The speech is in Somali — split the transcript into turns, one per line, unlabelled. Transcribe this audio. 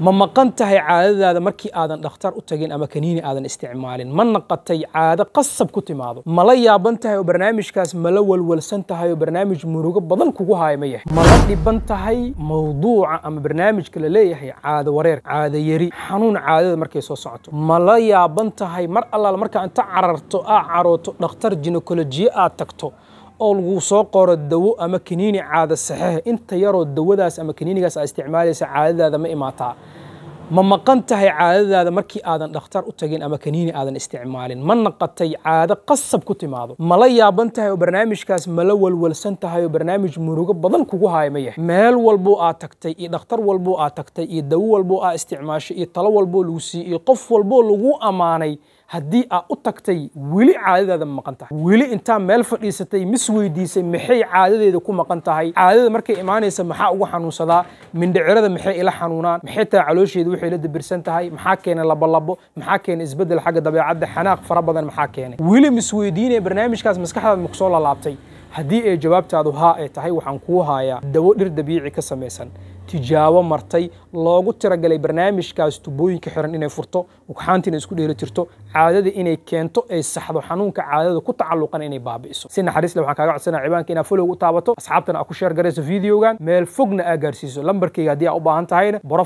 ma maqan tahay caadadaada markii aadan dhakhtar u tagin ama kaniini aadan isticmaalin ma naqatay caado qasab ku timaado mala yaaban tahay oo barnaamijkaas mala walwalsan tahay oo barnaamij murugo badan kugu haaya ma yahay mala dhiban tahay mawduuca ama barnaamijka la leeyahay caado wareer caado yari xanuun caadada markay soo socoto ma la yaaban tahay mar allaal marka inta cararto aa carooto dhakhtar jinakolojiye aad tagto oo lagu soo qoro dawo ama kiniini caada saxeex inta yaroo dawadaas ama kiniinigaas aa isticmaalaysa caadadaada ma imaataa ma maqan tahay caadadaada markii aadan dhakhtar u tagin ama kaniini aadan isticmaalin ma naqatay caado qasab ku timaado mala yaaban tahay oo barnaamijkaas mala walwalsan tahay oo barnaamij murugo badan kugu haaya ma yahay meel walboo aad tagtay iyo dhakhtar walboo aad tagtay iyo dawo walboo aad isticmaashay iyo talo walboo lagu siiyey iyo qof walboo lagu ammaanay haddii aad u tagtay weli caadadaada maqan tahay weli intaa meel fadhiisatay mis weydiisay maxay caadadeeda ku maqan tahay caadada markay imaanaysa maxaa ugu xanuunsadaa mindhicirada maxay ila xanuunaan maxay tahay caloosheeda waxay la debirsan tahay maxaa keenay labolabo maxaa keenay isbeddel xagga dabeecadda xanaaq fara badan maxaa keenay weli misweydiinaya barnaamijkaas maskaxdaad makusoo lalaabtay haddii ay jawaabtaadu haa ay tahay waxaan kuu haayaa dawo dhir dabiici ka samaysan tijaabo martay loogu tiragalay barnaamijkaas tubooyinka xiran inay furto ugxaanta inay isku dheeli jirto caadada inay keento ay saxdo xanuunka caadada ku tacalluqana inay baabi'iso si naxariisle waxaan kaaga codsanaa cibaanka inaad folowg u taabato asxaabtana aad ku sheer garayso videogan meel fogna aa gaarsiiso lambarkayga haddii aa u baahan tahayna